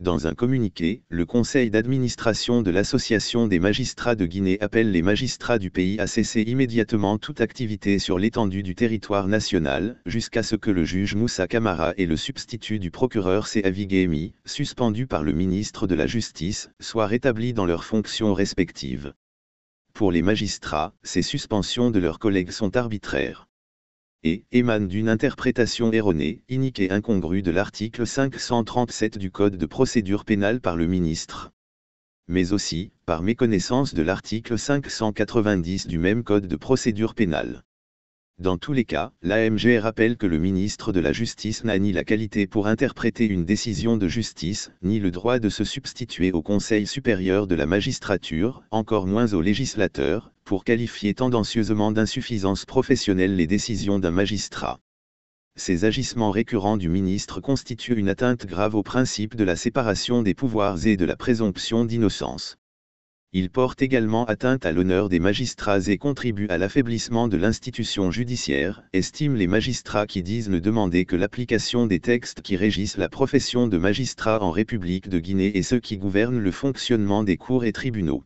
Dans un communiqué, le conseil d'administration de l'Association des magistrats de Guinée appelle les magistrats du pays à cesser immédiatement toute activité sur l'étendue du territoire national, jusqu'à ce que le juge Moussa Kamara et le substitut du procureur Sehavi suspendus par le ministre de la Justice, soient rétablis dans leurs fonctions respectives. Pour les magistrats, ces suspensions de leurs collègues sont arbitraires et émane d'une interprétation erronée, inique et incongrue de l'article 537 du Code de procédure pénale par le ministre mais aussi, par méconnaissance de l'article 590 du même Code de procédure pénale. Dans tous les cas, l'AMG rappelle que le ministre de la Justice n'a ni la qualité pour interpréter une décision de justice, ni le droit de se substituer au Conseil supérieur de la magistrature, encore moins au législateur, pour qualifier tendancieusement d'insuffisance professionnelle les décisions d'un magistrat. Ces agissements récurrents du ministre constituent une atteinte grave au principe de la séparation des pouvoirs et de la présomption d'innocence. Il porte également atteinte à l'honneur des magistrats et contribue à l'affaiblissement de l'institution judiciaire, estiment les magistrats qui disent ne demander que l'application des textes qui régissent la profession de magistrat en République de Guinée et ceux qui gouvernent le fonctionnement des cours et tribunaux.